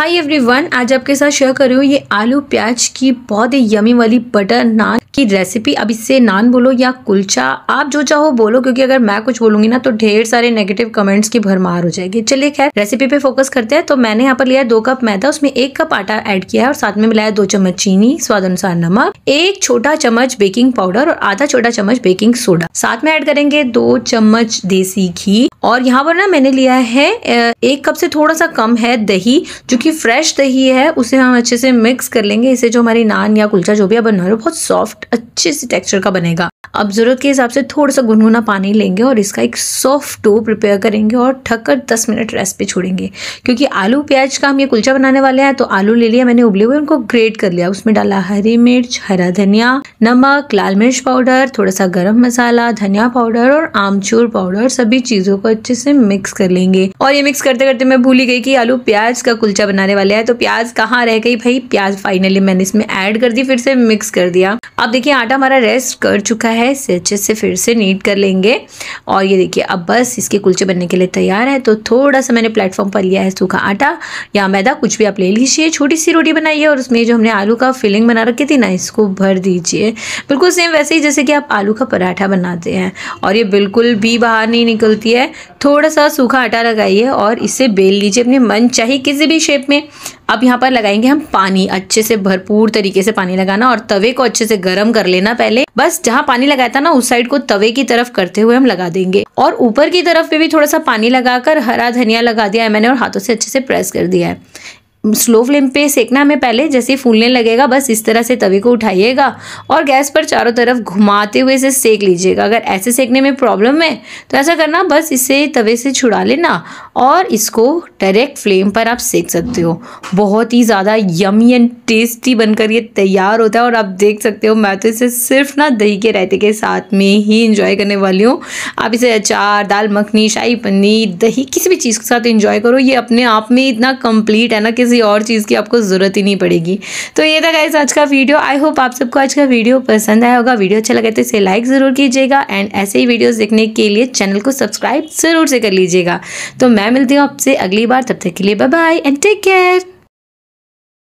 hi everyone आज आपके साथ शेयर कर रही हूँ ये आलू प्याज की बहुत ही यमी वाली बटर नान की रेसिपी अब इससे नान बोलो या कुलचा आप जो चाहो बोलो क्योंकि अगर मैं कुछ बोलूंगी ना तो ढेर सारे नेगेटिव कमेंट्स की भरमार हो जाएगी चलिए खैर रेसिपी पे फोकस करते हैं तो मैंने यहाँ पर लिया दो कप मैदा उसमें एक कप आटा ऐड किया है और साथ में मिलाया दो चम्मच चीनी स्वाद अनुसार नमक एक छोटा चम्मच बेकिंग पाउडर और आधा छोटा चम्मच बेकिंग सोडा साथ में एड करेंगे दो चम्मच देसी घी और यहाँ पर ना मैंने लिया है एक कप से थोड़ा सा कम है दही जो कि फ्रेश दही है उसे हम अच्छे से मिक्स कर लेंगे इसे जो हमारी नान या कुलचा जो भी आप बना रहे हो बहुत सॉफ्ट अच्छे से टेक्सचर का बनेगा अब ज़रूरत के हिसाब से थोड़ा सा गुनगुना पानी लेंगे और इसका एक सॉफ्ट टो प्रिपेयर करेंगे और ढक कर दस मिनट रेस्ट पे छोड़ेंगे क्योंकि आलू प्याज का हम ये कुलचा बनाने वाले हैं तो आलू ले लिया मैंने उबले हुए उनको ग्रेट कर लिया उसमें डाला हरी मिर्च हरा धनिया नमक लाल मिर्च पाउडर थोड़ा सा गर्म मसाला धनिया पाउडर और आमचूर पाउडर सभी चीज़ों को अच्छे से मिक्स कर लेंगे और ये मिक्स करते करते मैं भूली गई कि आलू प्याज का कुलचा बनाने वाले हैं तो प्याज कहाँ रह गई भाई प्याज फाइनली मैंने इसमें ऐड कर दी फिर से मिक्स कर दिया अब देखिए आटा हमारा रेस्ट कर चुका है इसे अच्छे से फिर से नीट कर लेंगे और ये देखिए अब बस इसके कुलचे बनने के लिए तैयार है तो थोड़ा सा मैंने प्लेटफॉर्म पर लिया है सूखा आटा या मैदा कुछ भी आप ले लीजिए छोटी सी रोटी बनाइए और उसमें जो हमने आलू का फिलिंग बना रखी थी ना इसको भर दीजिए बिल्कुल सेम वैसे ही जैसे कि आप आलू का पराठा बनाते हैं और ये बिल्कुल भी बाहर नहीं निकलती है थोड़ा सा सूखा आटा लगाइए और इसे बेल लीजिए अपने मन चाहिए किसी भी शेप में अब यहाँ पर लगाएंगे हम पानी अच्छे से भरपूर तरीके से पानी लगाना और तवे को अच्छे से गर्म कर लेना पहले बस जहाँ पानी लगाया था ना उस साइड को तवे की तरफ करते हुए हम लगा देंगे और ऊपर की तरफ पे भी थोड़ा सा पानी लगाकर हरा धनिया लगा दिया है मैंने और हाथों से अच्छे से प्रेस कर दिया है स्लो फ्लेम पे सेकना हमें पहले जैसे फूलने लगेगा बस इस तरह से तवे को उठाइएगा और गैस पर चारों तरफ घुमाते हुए इसे सेक लीजिएगा अगर ऐसे सेकने में प्रॉब्लम है तो ऐसा करना बस इसे तवे से छुड़ा लेना और इसको डायरेक्ट फ्लेम पर आप सेक सकते हो बहुत ही ज़्यादा यमी एंड टेस्टी बनकर ये तैयार होता है और आप देख सकते हो मैं तो इसे सिर्फ ना दही के रायते के साथ में ही इंजॉय करने वाली हूँ आप इसे अचार दाल मखनी शाही पनीर दही किसी भी चीज़ के साथ इंजॉय करो ये अपने आप में इतना कम्प्लीट है ना किसी और चीज़ की आपको ज़रूरत ही नहीं पड़ेगी तो ये था गाइज आज का वीडियो आई होप आप सबको आज का वीडियो पसंद आया होगा वीडियो अच्छा लगे तो इसे लाइक ज़रूर कीजिएगा एंड ऐसे ही वीडियोज़ देखने के लिए चैनल को सब्सक्राइब ज़रूर से कर लीजिएगा तो मैं मिलती हूँ आपसे अगली बार तब तक के लिए bye bye and take care